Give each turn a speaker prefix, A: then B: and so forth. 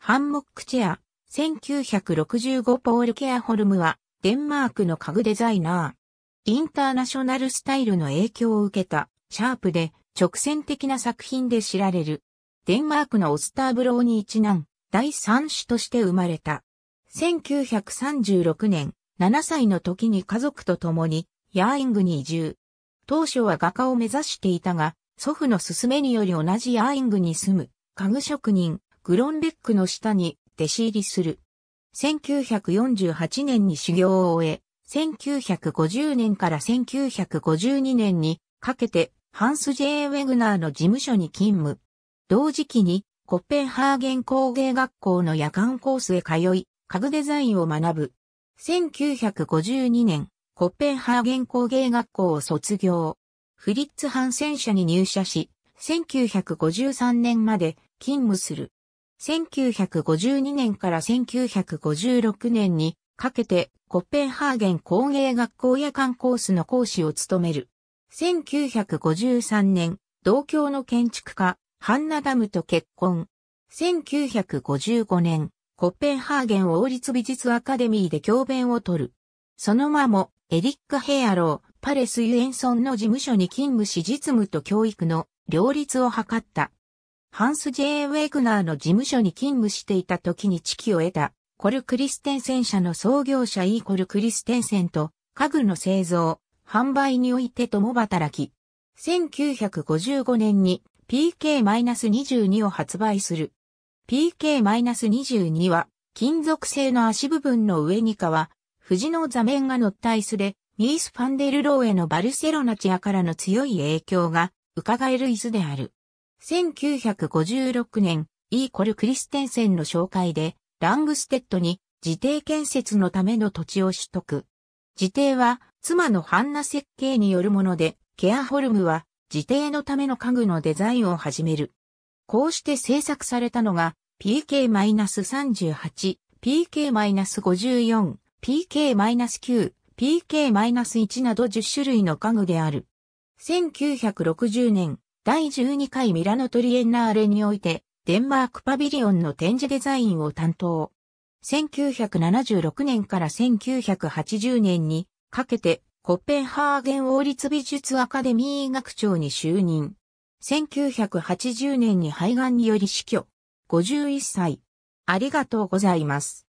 A: ハンモックチェア、1965ポールケアホルムは、デンマークの家具デザイナー。インターナショナルスタイルの影響を受けた、シャープで、直線的な作品で知られる。デンマークのオスターブローに一男、第三子として生まれた。1936年、7歳の時に家族と共に、ヤーイングに移住。当初は画家を目指していたが、祖父の勧めにより同じヤーイングに住む、家具職人、グロンベックの下に弟子入りする。1948年に修行を終え、1950年から1952年にかけてハンス・ジェー・ウェグナーの事務所に勤務。同時期にコッペンハーゲン工芸学校の夜間コースへ通い、家具デザインを学ぶ。1952年、コッペンハーゲン工芸学校を卒業。フリッツ・ハンセン社に入社し、1953年まで勤務する。1952年から1956年にかけてコッペンハーゲン工芸学校夜間コースの講師を務める。1953年、同郷の建築家、ハンナダムと結婚。1955年、コッペンハーゲン王立美術アカデミーで教鞭を取る。その間も、エリック・ヘアロー、パレス・ユエンソンの事務所に勤務し実務と教育の両立を図った。ハンス・ジェイ・ウェグナーの事務所に勤務していた時に知己を得た、コル・クリステンセン社の創業者イーコル・クリステンセンと、家具の製造、販売において共働き。1955年に PK-22 を発売する。PK-22 は、金属製の足部分の上に革、藤の座面が乗った椅子で、ニース・ファンデルローへのバルセロナチアからの強い影響が伺える椅子である。1956年、イーコル・クリステンセンの紹介で、ラングステッドに自邸建設のための土地を取得。自邸は、妻のハンナ設計によるもので、ケアホルムは、自邸のための家具のデザインを始める。こうして制作されたのが、PK-38、PK-54、PK-9、PK-1 など10種類の家具である。1960年、第12回ミラノトリエンナーレにおいて、デンマークパビリオンの展示デザインを担当。1976年から1980年にかけてコッペンハーゲン王立美術アカデミー学長に就任。1980年に肺がんにより死去。51歳。ありがとうございます。